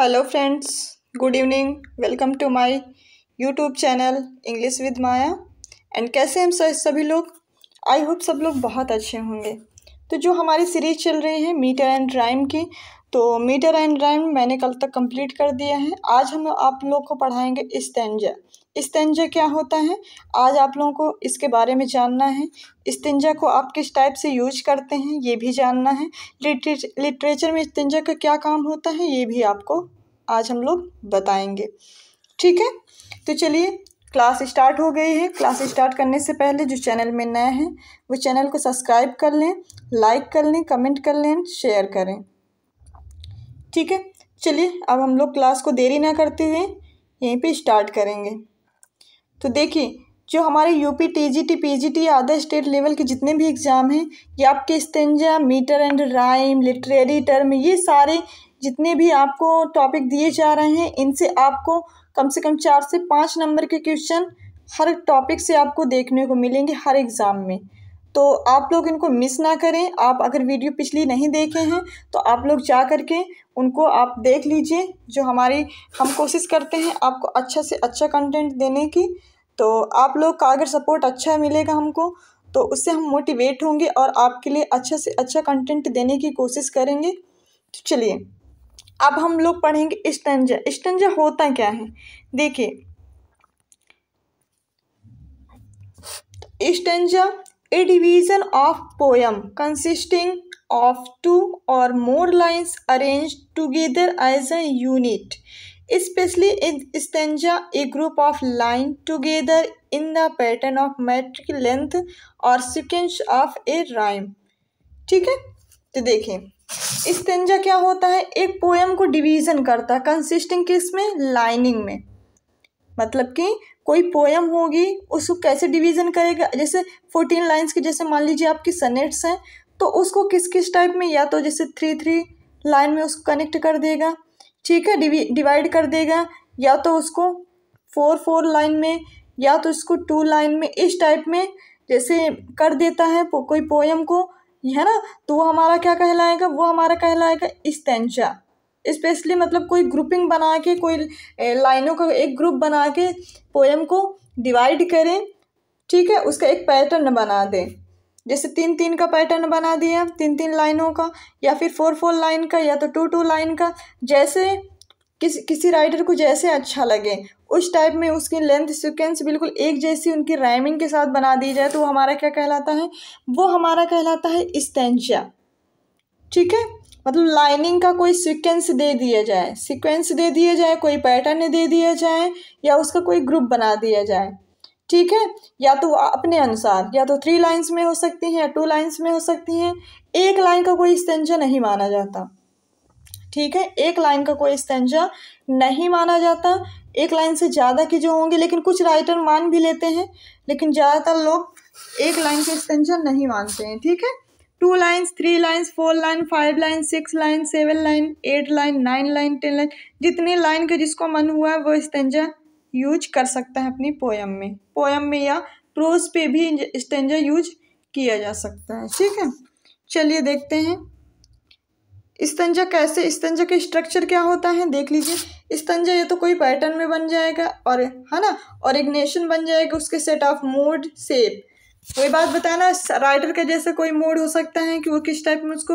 hello friends good evening welcome to my YouTube channel English with Maya and कैसे हम सभी लोग आई होप सब लोग बहुत अच्छे होंगे तो जो हमारी सीरीज चल रही है मीटर एंड राइम की तो मीटर एंड राइम मैंने कल तक कंप्लीट कर दिया है आज हम आप लोग को पढ़ाएंगे इस्तेंजा इस्तंजा क्या होता है आज आप लोगों को इसके बारे में जानना है इस्तंजा को आप किस टाइप से यूज करते हैं ये भी जानना है लिटरेचर में इस्तंजा का क्या काम होता है ये भी आपको आज हम लोग बताएंगे ठीक है तो चलिए क्लास स्टार्ट हो गई है क्लास स्टार्ट करने से पहले जो चैनल में नए हैं वो चैनल को सब्सक्राइब कर लें लाइक कर लें कमेंट कर लें शेयर करें ठीक है चलिए अब हम लोग क्लास को देरी ना करते हुए यहीं पे स्टार्ट करेंगे तो देखिए जो हमारे यूपी टीजीटी पीजीटी या अदर स्टेट लेवल के जितने भी एग्ज़ाम हैं ये आपके stanza metre and rhyme literary term ये सारे जितने भी आपको टॉपिक दिए जा रहे हैं इनसे आपको कम से कम चार से पाँच नंबर के क्वेश्चन हर टॉपिक से आपको देखने को मिलेंगे हर एग्ज़ाम में तो आप लोग इनको मिस ना करें आप अगर वीडियो पिछली नहीं देखे हैं तो आप लोग जा कर के उनको आप देख लीजिए जो हमारी हम कोशिश करते हैं आपको अच्छा से अच्छा कंटेंट देने की तो आप लोग का अगर सपोर्ट अच्छा मिलेगा हमको तो उससे हम मोटिवेट होंगे और आपके लिए अच्छा से अच्छा कंटेंट देने की कोशिश करेंगे तो चलिए अब हम लोग पढ़ेंगे स्टंजा स्टंजा होता क्या है देखिए stanza a division of poem consisting of two or more lines arrange together as a unit especially in stanza a group of line together in the pattern of metric length or sequence of a rhyme ठीक है तो देखिए स्तंजा क्या होता है एक poem को division करता है कंसिस्टिंग किस में लाइनिंग में मतलब कि कोई पोएम होगी उसको कैसे डिवीजन करेगा जैसे फोर्टीन लाइंस की जैसे मान लीजिए आपकी सनेट्स हैं तो उसको किस किस टाइप में या तो जैसे थ्री थ्री लाइन में उसको कनेक्ट कर देगा ठीक है डिवाइड कर देगा या तो उसको फोर फोर लाइन में या तो उसको टू लाइन में इस टाइप में जैसे कर देता है पो, कोई पोयम को है ना तो वो हमारा क्या कहलाएगा वो हमारा कहलाएगा इस्तेंशा स्पेशली मतलब कोई ग्रुपिंग बना के कोई लाइनों का एक ग्रुप बना के पोएम को डिवाइड करें ठीक है उसका एक पैटर्न बना दें जैसे तीन तीन का पैटर्न बना दिया तीन तीन लाइनों का या फिर फोर फोर लाइन का या तो टू टू लाइन का जैसे किस किसी राइटर को जैसे अच्छा लगे उस टाइप में उसकी लेंथ सिक्वेंस बिल्कुल एक जैसी उनकी राइमिंग के साथ बना दी जाए तो वो हमारा क्या कहलाता है वो हमारा कहलाता है स्टेंशिया ठीक है मतलब लाइनिंग का कोई सिक्वेंस दे दिया जाए सिक्वेंस दे दिया जाए कोई पैटर्न दे दिया जाए या उसका कोई ग्रुप बना दिया जाए ठीक है या तो अपने अनुसार या तो थ्री लाइंस में हो सकती हैं या टू लाइंस में हो सकती हैं एक लाइन का कोई स्तंजा नहीं माना जाता ठीक है एक लाइन का कोई स्तंजा नहीं माना जाता एक लाइन से ज़्यादा की जो होंगे लेकिन कुछ राइटर मान भी लेते हैं लेकिन ज़्यादातर लोग एक लाइन के स्तंजा नहीं मानते हैं ठीक है two lines three lines four line five line six line seven line eight line nine line ten line जितनी लाइन का जिसको मन हुआ है वो स्तंजा यूज कर सकता है अपनी पोयम में पोयम में या प्रोज पे भी स्टेंजा यूज किया जा सकता है ठीक है चलिए देखते हैं स्तंजा कैसे स्तंजा के स्ट्रक्चर क्या होता है देख लीजिए स्तंजा ये तो कोई पैटर्न में बन जाएगा और है ना और इग्नेशन बन जाएगा उसके सेट ऑफ मोड सेप वही बात बताना राइटर का जैसे कोई मोड हो सकता है कि वो किस टाइप में उसको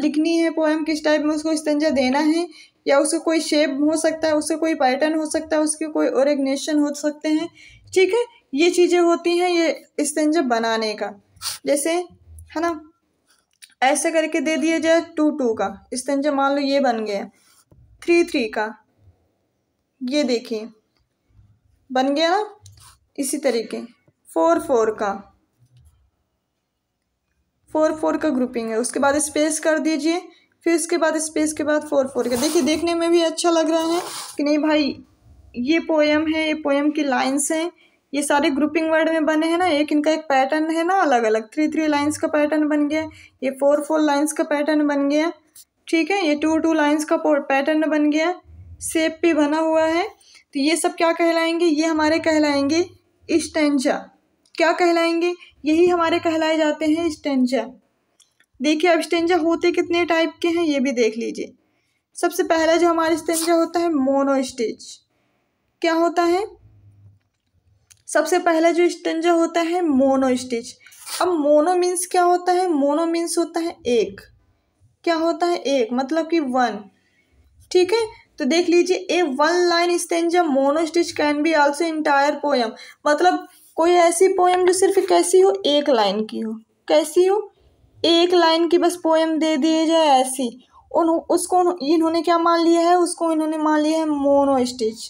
लिखनी है पोएम किस टाइप में उसको स्तंजा देना है या उसका कोई शेप हो सकता है उसका कोई पैटर्न हो सकता है उसके कोई ओरिग्नेशन हो सकते हैं ठीक है ये चीज़ें होती हैं ये इस्तेंजा बनाने का जैसे है ना ऐसे करके दे दिया जाए टू टू का इस्तेंजा मान लो ये बन गया थ्री थ्री का ये देखिए बन गया ना इसी तरीके फोर फोर का फोर फोर का ग्रुपिंग है उसके बाद स्पेस कर दीजिए फिर उसके बाद स्पेस के बाद फोर फोर का देखिए देखने में भी अच्छा लग रहा है कि नहीं भाई ये पोएम है ये पोएम की लाइंस हैं ये सारे ग्रुपिंग वर्ड में बने हैं ना एक इनका एक पैटर्न है ना अलग अलग थ्री थ्री लाइंस का पैटर्न बन गया ये फोर फोर लाइंस का पैटर्न बन गया ठीक है ये टू टू लाइंस का पैटर्न बन गया सेप भी बना हुआ है तो ये सब क्या कहलाएंगे ये हमारे कहलाएंगे स्टेंजा क्या कहलाएंगे यही हमारे कहलाए जाते हैं स्टेंजा देखिए अबस्टेंजा होते कितने टाइप के हैं ये भी देख लीजिए सबसे पहला जो हमारा स्टेंजा होता है मोनो स्टेज क्या होता है सबसे पहला जो स्टेंजा होता है मोनो स्टेज अब मोनो मीन्स क्या होता है मोनो मीन्स होता है एक क्या होता है एक मतलब कि वन ठीक है तो देख लीजिए a one line stanza stich can be also entire poem मतलब कोई ऐसी पोएम जो सिर्फ कैसी हो एक लाइन की हो कैसी हो एक लाइन की बस पोएम दे दिए जाए ऐसी उन उसको इन्होंने क्या मान लिया है उसको इन्होंने मान लिया है मोनो स्टिच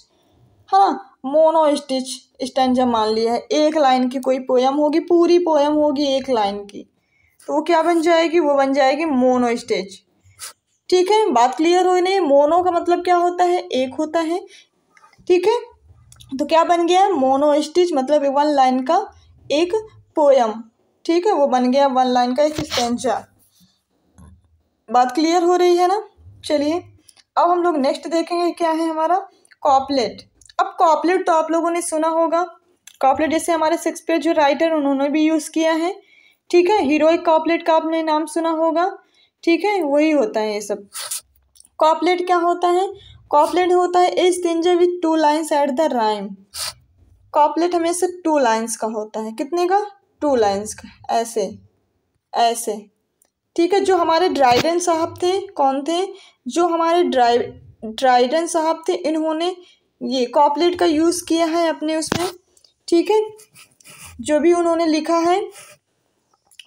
है ना मोनो स्टिच स्टेंजा मान लिया है एक लाइन की कोई पोएम होगी पूरी पोएम होगी एक लाइन की तो वो क्या बन जाएगी वो बन जाएगी मोनो स्टिच ठीक है बात क्लियर हुई नहीं मोनो का मतलब क्या होता है एक होता है ठीक है तो क्या बन गया है मोनो स्टिच मतलब वन लाइन का एक पोयम ठीक है वो बन गया वन लाइन का एक स्टेंजा बात क्लियर हो रही है ना चलिए अब हम लोग नेक्स्ट देखेंगे क्या है हमारा कॉपलेट अब कॉपलेट तो आप लोगों ने सुना होगा कॉपलेट जैसे हमारे शेक्सपियर जो राइटर उन्होंने भी यूज़ किया है ठीक है हीरोइक कॉपलेट का आपने नाम सुना होगा ठीक है वही होता है ये सब कॉपलेट क्या होता है कॉपलेट होता है a stanza with two lines at the rhyme couplet हमेशा टू लाइन्स का होता है कितने का टू लाइन्स ऐसे ऐसे ठीक है जो हमारे ड्राइडन साहब थे कौन थे जो हमारे ड्राइ ड्राइडन साहब थे इन्होंने ये कॉपलेट का यूज़ किया है अपने उसमें ठीक है जो भी उन्होंने लिखा है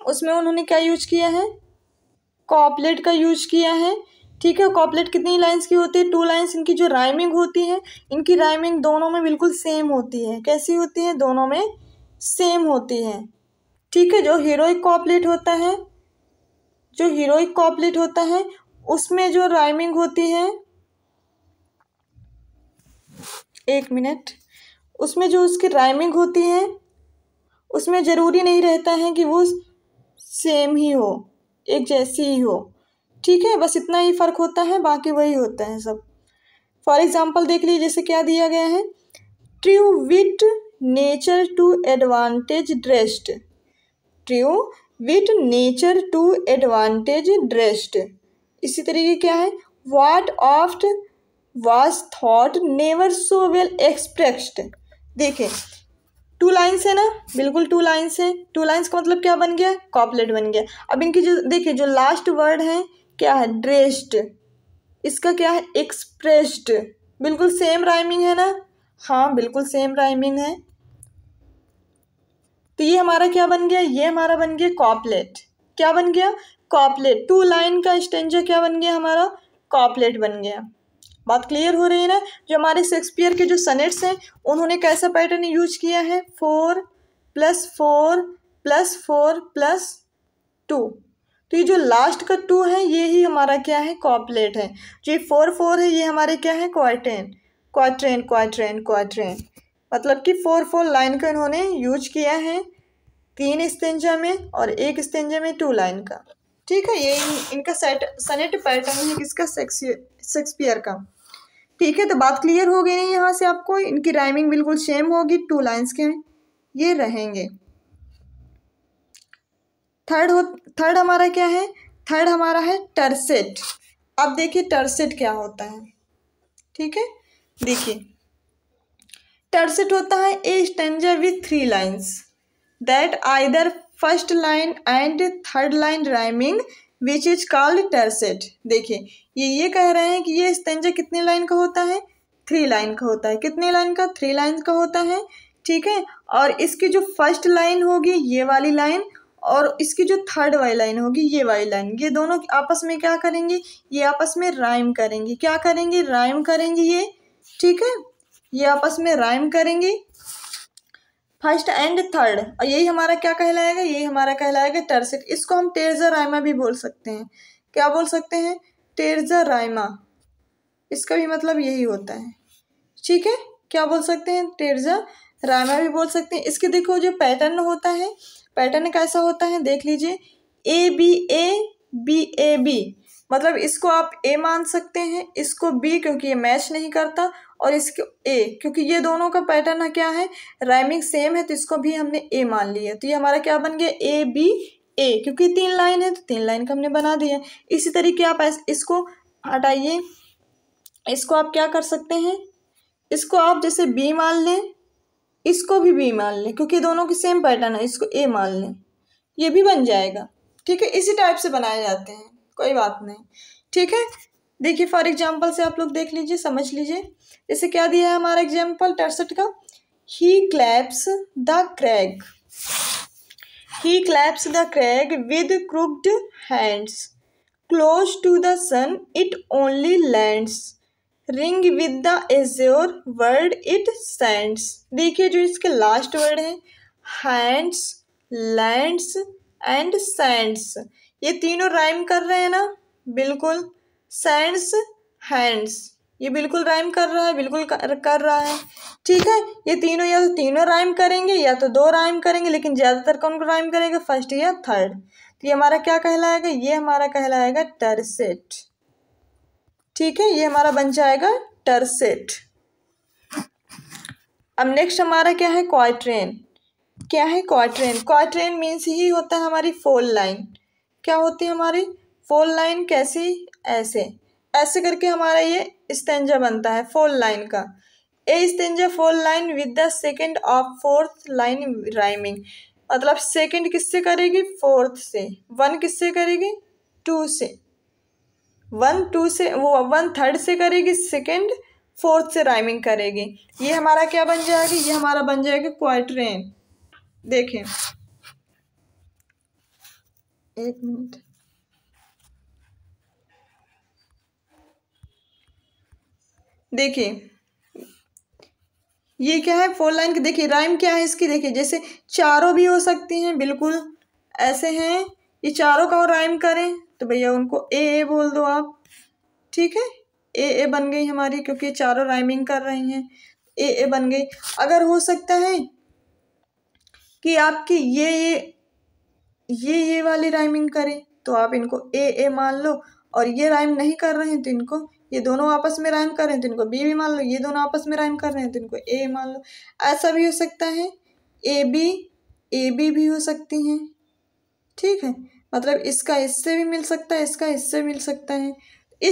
उसमें उन्होंने क्या यूज किया है कॉपलेट का यूज किया है ठीक है कॉपलेट कितनी लाइंस की होती है टू लाइंस इनकी जो राइमिंग होती है इनकी राइमिंग दोनों में बिल्कुल सेम होती है कैसी होती है दोनों में सेम होती है ठीक है जो हीरोइक कॉपलेट होता है जो हीरोइक कॉपलेट होता है उसमें जो राइमिंग होती है एक मिनट उसमें जो उसकी राइमिंग होती है उसमें ज़रूरी नहीं रहता है कि वो सेम ही हो एक जैसी ही हो ठीक है बस इतना ही फ़र्क होता है बाकी वही होता है सब फॉर एग्ज़ाम्पल देख लीजिए जैसे क्या दिया गया है true wit nature to advantage dressed true wit nature to advantage dressed इसी तरीके क्या है what oft was thought never so well expressed देखें टू लाइन्स है ना बिल्कुल टू लाइन्स है टू लाइन्स का मतलब क्या बन गया कॉपलेट बन गया अब इनकी जो देखिए जो लास्ट वर्ड है क्या है ड्रेस्ड इसका क्या है एक्सप्रेस्ड बिल्कुल सेम राइमिंग है ना हाँ बिल्कुल सेम राइमिंग है तो ये हमारा क्या बन गया ये हमारा बन गया कॉपलेट क्या बन गया कॉपलेट टू लाइन का स्टेंजर क्या बन गया हमारा कॉपलेट बन गया बात क्लियर हो रही है ना जो हमारे शेक्सपियर के जो सनेट्स हैं उन्होंने कैसा पैटर्न यूज किया है four plus four plus four plus two तो ये जो लास्ट का टू है ये ही हमारा क्या है कॉपलेट है जो ये फोर फोर है ये हमारे क्या है क्वाट्रेन क्वाट्रेन क्वार्ट्रेन क्वाट्रेन मतलब कि फोर फोर लाइन का इन्होंने यूज किया है तीन स्तेंजा में और एक स्तेंजा में टू लाइन का ठीक है ये इन, इनका सेट सनेट पैटर्न है किसका शेक्सपियर का ठीक है तो बात क्लियर हो गई नहीं यहाँ से आपको इनकी राइमिंग बिल्कुल सेम होगी टू लाइंस के ये रहेंगे थर्ड थर्ड हमारा क्या है थर्ड हमारा है टर्सेट अब देखिए टर्सेट क्या होता है ठीक है देखिए टर्सेट होता है a stanza with three lines that either first line and third line rhyming which is called tercet देखिए ये ये कह रहे हैं कि ये स्तंजा कितने लाइन का होता है थ्री लाइन का होता है कितने लाइन का थ्री लाइन का होता है ठीक है और इसकी जो फर्स्ट लाइन होगी ये वाली लाइन और इसकी जो थर्ड वाली लाइन होगी ये वाली लाइन ये दोनों आपस में क्या करेंगे ये आपस में राइम करेंगे क्या करेंगे राइम करेंगे ये ठीक है ये आपस में राइम करेंगे फर्स्ट एंड थर्ड और यही हमारा क्या कहलाएगा यही हमारा कहलाएगा टर्सिट इसको हम टेरजा रायमा भी बोल सकते हैं क्या बोल सकते हैं टेरजा रायमा इसका भी मतलब यही होता है ठीक है क्या बोल सकते हैं टेरजा रायमा भी बोल सकते हैं इसके देखो जो पैटर्न होता है पैटर्न कैसा होता है देख लीजिए A B A B A B मतलब इसको आप ए मान सकते हैं इसको बी क्योंकि ये मैच नहीं करता और इसके ए क्योंकि ये दोनों का पैटर्न क्या है राइमिंग सेम है तो इसको भी हमने ए मान लिया तो ये हमारा क्या बन गया ए बी ए क्योंकि तीन लाइन है तो तीन लाइन का हमने बना दिया इसी तरीके आप इसको हटाइए इसको आप क्या कर सकते हैं इसको आप जैसे बी मान लें इसको भी बी मान लें क्योंकि दोनों की सेम पैटर्न है इसको ए मान लें ये भी बन जाएगा ठीक है इसी टाइप से बनाए जाते हैं कोई बात नहीं ठीक है देखिए फॉर एग्जाम्पल से आप लोग देख लीजिए समझ लीजिए इसे क्या दिया है हमारा एग्जाम्पल टर्सठ का he clasps the crag he clasps the crag with crooked hands close to the sun it only lands ring with the azure world it sands देखिए जो इसके लास्ट वर्ड हैं हैंड्स लैंड्स एंड सेंड्स ये तीनों rhyme कर रहे हैं ना बिल्कुल सैंड्स हैंड्स ये बिल्कुल राइम कर रहा है बिल्कुल कर, कर रहा है ठीक है ये तीनों या तो तीनों राइम करेंगे या तो दो राइम करेंगे लेकिन ज़्यादातर कौन को राइम करेंगे फर्स्ट या थर्ड तो ये हमारा क्या कहलाएगा ये हमारा कहलाएगा टर्सेट ठीक है ये हमारा बन जाएगा टर्सेट अब नेक्स्ट हमारा क्या है क्वाट्रेन क्या है क्वाट्रेन क्वाट्रेन मीन्स ही होता है हमारी फोर लाइन क्या होती है हमारी फोर लाइन कैसी ऐसे ऐसे करके हमारा ये इस्तेंजा बनता है फोर लाइन का a stanza four line with the second of fourth line rhyming मतलब सेकेंड किससे करेगी फोर्थ से वन किससे करेगी टू से वन टू से वो वन थर्ड से करेगी सेकेंड फोर्थ से राइमिंग करेगी ये हमारा क्या बन जाएगा ये हमारा बन जाएगा क्वाट्रेन देखें एक मिनट देखिए ये क्या है फोर लाइन की देखिए राइम क्या है इसकी देखिए जैसे चारों भी हो सकती हैं बिल्कुल ऐसे हैं ये चारों का और राइम करें तो भैया उनको ए ए बोल दो आप ठीक है ए ए बन गई हमारी क्योंकि चारों राइमिंग कर रही हैं ए ए बन गई अगर हो सकता है कि आपकी ये ये ये ये वाली राइमिंग करें तो आप इनको ए ए मान लो और ये राइम नहीं कर रहे हैं तो इनको ये दोनों आपस में राइम कर रहे हैं तो इनको बी भी मान लो ये दोनों आपस में राइम कर रहे हैं तो इनको ए मान लो ऐसा भी हो सकता है ए बी ए बी भी हो सकती हैं ठीक है मतलब इसका इससे भी मिल सकता है इसका इससे मिल सकता है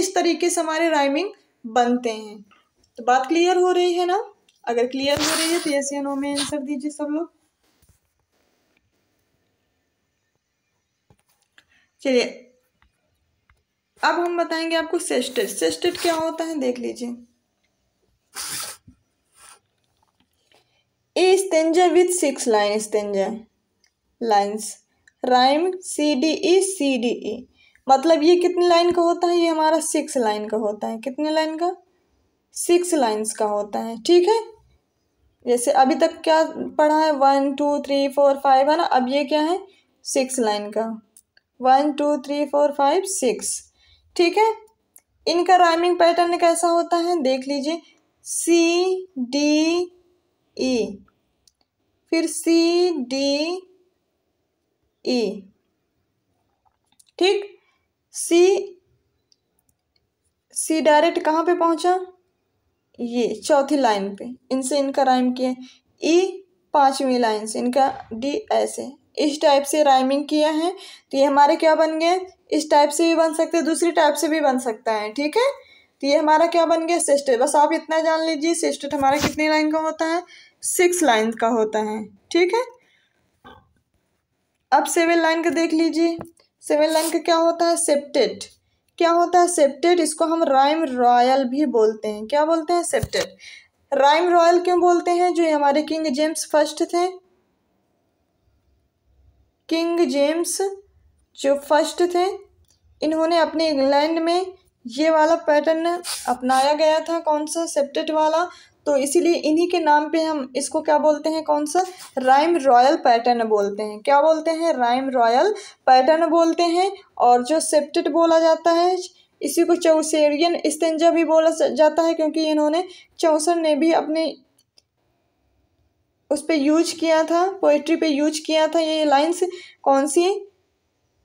इस तरीके से हमारे राइमिंग बनते हैं तो बात क्लियर हो रही है ना अगर क्लियर हो रही है तो ऐसे नो में आंसर दीजिए सब लोग चलिए अब हम बताएंगे आपको सेस्टेट सेस्टेट क्या होता है देख लीजिए a stanza with six line stanza lines rhyme C D E C D E मतलब ये कितनी लाइन का होता है ये हमारा सिक्स लाइन का होता है कितने लाइन का सिक्स लाइन्स का होता है ठीक है जैसे अभी तक क्या पढ़ा है one two three four five है ना अब ये क्या है सिक्स लाइन का one two three four five six ठीक है इनका राइमिंग पैटर्न कैसा होता है देख लीजिए सी डी ई फिर सी डी ई ठीक सी सी डायरेक्ट कहाँ पे पहुँचा ये चौथी लाइन पे इनसे इनका राइम किया ई e पांचवी लाइन से इनका डी ऐसे इस टाइप से राइमिंग किया है तो ये हमारे क्या बन गए इस टाइप से भी बन सकते हैं दूसरी टाइप से भी बन सकता है ठीक है तो ये हमारा क्या बन गया सिस्टेट बस आप इतना जान लीजिए सिस्टेट हमारा कितने लाइन का होता है सिक्स लाइन का होता है ठीक है अब सेवन लाइन का देख लीजिए सेवन लाइन का क्या होता है सेप्टेट क्या होता है सेप्टेट इसको हम राइम रॉयल भी बोलते हैं क्या बोलते हैं सेप्टेट राइम रॉयल क्यों बोलते हैं जो हमारे किंग जेम्स फर्स्ट थे किंग जेम्स जो फर्स्ट थे इन्होंने अपने इंग्लैंड में ये वाला पैटर्न अपनाया गया था कौन सा सेप्टेट वाला तो इसीलिए इन्हीं के नाम पे हम इसको क्या बोलते हैं कौन सा राइम रॉयल पैटर्न बोलते हैं क्या बोलते हैं राइम रॉयल पैटर्न बोलते हैं और जो सेप्टेट बोला जाता है इसी को चौसेरियन इस्तेंजा भी बोला जाता है क्योंकि इन्होंने चौसर ने भी अपने उस पर यूज किया था पोइट्री पे यूज किया था ये लाइन्स कौन सी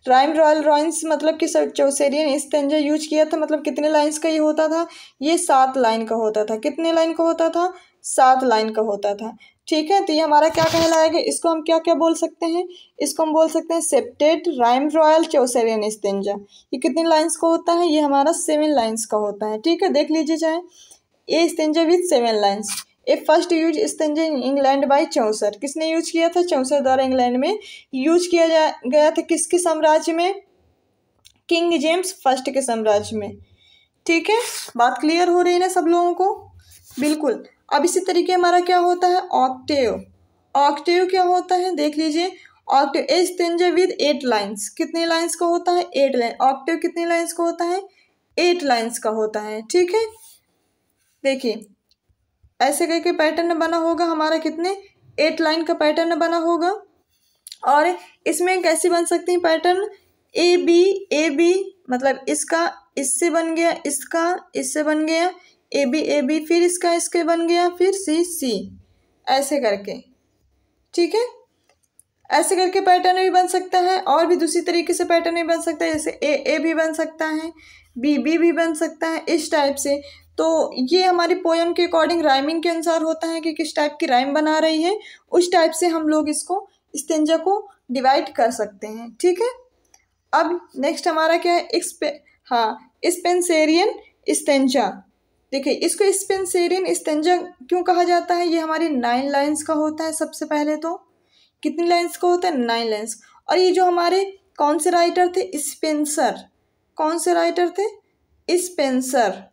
राइम रॉयल रॉइंस मतलब कि चौसेरियन इस्तेंजा यूज किया था मतलब कितने लाइन्स का ये होता था ये सात लाइन का होता था कितने लाइन का होता था सात लाइन का होता था ठीक है तो ये हमारा क्या कहलाएगा इसको हम क्या क्या बोल सकते हैं इसको हम बोल सकते हैं septet rhyme royal Chaucerian stanza ये कितने लाइन्स का होता है ये हमारा सेवन लाइन्स का होता है ठीक है देख लीजिए चाहे ये stanza with seven lines a first use stanza England by Chaucer किसने यूज किया था चौंसर द्वारा इंग्लैंड में यूज किया जा गया था किसके साम्राज्य में किंग जेम्स फर्स्ट के साम्राज्य में ठीक है बात क्लियर हो रही है ना सब लोगों को बिल्कुल अब इसी तरीके हमारा क्या होता है ऑक्टेव ऑक्टेव क्या होता है देख लीजिए octave a stanza with eight lines कितने लाइन्स का होता है एट लाइन ऑक्टेव कितने लाइन्स का होता है एट लाइन्स का होता है ठीक है देखिए ऐसे करके पैटर्न बना होगा हमारा कितने एट लाइन का पैटर्न बना होगा और इसमें कैसे बन सकती हैं pattern A B A B मतलब इसका इससे बन गया इसका इससे बन गया ए बी ए बी फिर इसका इसके बन गया फिर सी सी ऐसे करके ठीक है ऐसे करके पैटर्न भी बन सकता है और भी दूसरी तरीके से पैटर्न भी बन सकता है जैसे ए ए भी बन सकता है बी बी भी बन सकता है इस टाइप से तो ये हमारी पोएम के अकॉर्डिंग राइमिंग के अनुसार होता है कि किस टाइप की राइम बना रही है उस टाइप से हम लोग इसको इस्तेंजा को डिवाइड कर सकते हैं ठीक है अब नेक्स्ट हमारा क्या है एक्सपे हाँ स्पेंसेरियन इस्तेंजा देखिए इसको स्पेंसेरियन इस्तेंजा क्यों कहा जाता है ये हमारी नाइन लाइन्स का होता है सबसे पहले तो कितनी लाइन्स का होता है नाइन लाइन्स और ये जो हमारे कौन से राइटर थे स्पेंसर कौन से राइटर थे स्पेंसर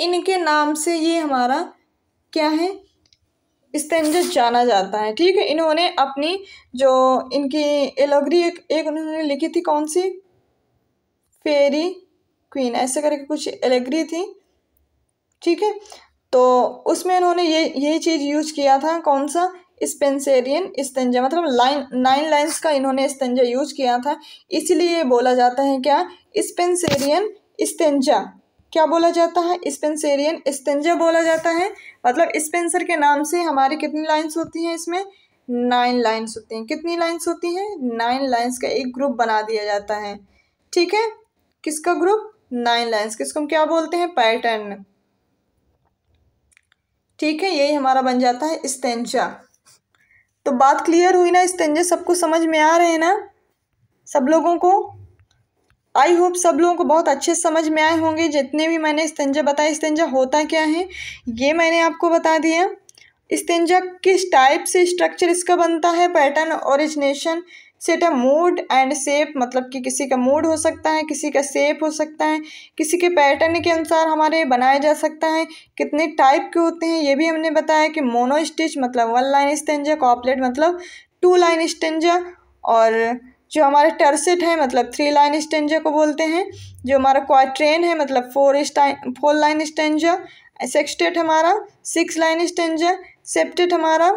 इनके नाम से ये हमारा क्या है स्तंज जाना जाता है ठीक है इन्होंने अपनी जो इनकी एलोग्री एक, एक उन्होंने लिखी थी कौन सी फेरी क्वीन ऐसे करके कुछ एलेग्री थी ठीक है तो उसमें इन्होंने ये यही चीज़ यूज किया था कौन सा स्पेंसेरियन स्तंजा मतलब लाइन नाइन लाइन्स का इन्होंने स्तंजा यूज किया था इसलिए बोला जाता है क्या स्पेंसेरियन स्तंजा क्या बोला जाता है स्पेंसेरियन स्तेंजा बोला जाता है मतलब स्पेंसर के नाम से हमारी कितनी लाइन्स होती हैं इसमें नाइन लाइन्स होती हैं कितनी लाइन्स होती हैं नाइन लाइन्स का एक ग्रुप बना दिया जाता है ठीक है किसका ग्रुप नाइन लाइन्स किसको हम क्या बोलते हैं पैटर्न ठीक है यही हमारा बन जाता है स्तेंजा तो बात क्लियर हुई ना स्तेंजा सबको समझ में आ रहे हैं ना सब लोगों को आई होप सब लोगों को बहुत अच्छे समझ में आए होंगे जितने भी मैंने इस्तंजा बताया इस्तेंजा होता क्या है ये मैंने आपको बता दिया इस्तंजा किस टाइप से स्ट्रक्चर इसका बनता है pattern origination set a mood and सेप मतलब कि किसी का मूड हो सकता है किसी का सेप हो सकता है किसी के पैटर्न के अनुसार हमारे बनाया जा सकता है कितने टाइप के होते हैं ये भी हमने बताया कि मोनो स्टिच मतलब वन लाइन स्टेंजा कॉपलेट मतलब टू लाइन स्टेंजा और जो हमारे टर्सेट है मतलब थ्री लाइन स्टेंजा को बोलते हैं जो हमारा क्वाट्रेन है मतलब फोर स्टाइन फोर लाइन स्टेंजा सेक्सटेट हमारा सिक्स लाइन स्टेंजा सेप्टेट हमारा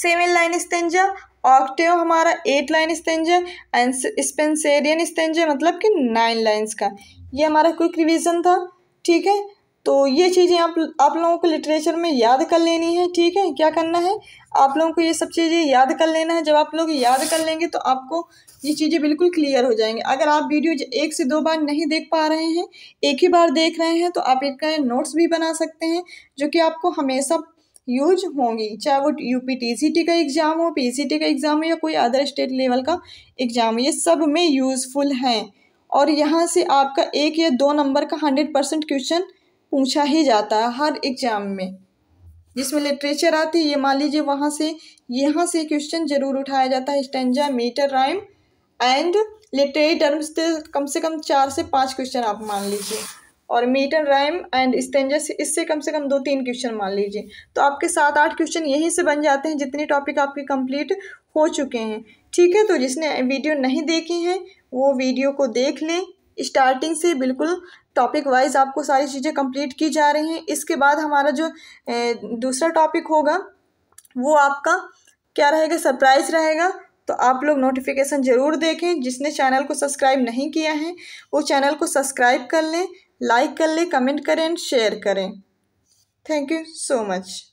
सेवन लाइन स्टेंजा ऑक्टेव हमारा eight line stanza and Spenserian stanza मतलब कि नाइन लाइन्स का ये हमारा क्विक रिविजन था ठीक है तो ये चीज़ें आप आप लोगों को लिटरेचर में याद कर लेनी है ठीक है क्या करना है आप लोगों को ये सब चीज़ें याद कर लेना है जब आप लोग याद कर लेंगे तो आपको ये चीज़ें बिल्कुल क्लियर हो जाएंगी अगर आप वीडियो एक से दो बार नहीं देख पा रहे हैं एक ही बार देख रहे हैं तो आप इनका नोट्स भी बना सकते हैं जो कि आपको हमेशा यूज होंगी चाहे वो यू पी का एग्ज़ाम हो पी का एग्ज़ाम हो या कोई अदर स्टेट लेवल का एग्ज़ाम हो ये सब में यूज़फुल हैं और यहाँ से आपका एक या दो नंबर का हंड्रेड परसेंट क्वेश्चन पूछा ही जाता है हर एग्ज़ाम में जिसमें लिटरेचर आती है ये मान लीजिए वहाँ से यहाँ से क्वेश्चन जरूर उठाया जाता है stanza metre rhyme and literary terms से कम से कम चार से पाँच क्वेश्चन आप मान लीजिए और मीटर राइम एंड स्टेंजा से इससे कम से कम दो तीन क्वेश्चन मान लीजिए तो आपके सात आठ क्वेश्चन यहीं से बन जाते हैं जितने टॉपिक आपके कंप्लीट हो चुके हैं ठीक है तो जिसने वीडियो नहीं देखी है वो वीडियो को देख लें स्टार्टिंग से बिल्कुल टॉपिक वाइज आपको सारी चीज़ें कंप्लीट की जा रही हैं इसके बाद हमारा जो दूसरा टॉपिक होगा वो आपका क्या रहेगा सरप्राइज़ रहेगा तो आप लोग नोटिफिकेशन ज़रूर देखें जिसने चैनल को सब्सक्राइब नहीं किया है वो चैनल को सब्सक्राइब कर लें लाइक कर लें कमेंट करें शेयर करें थैंक यू सो मच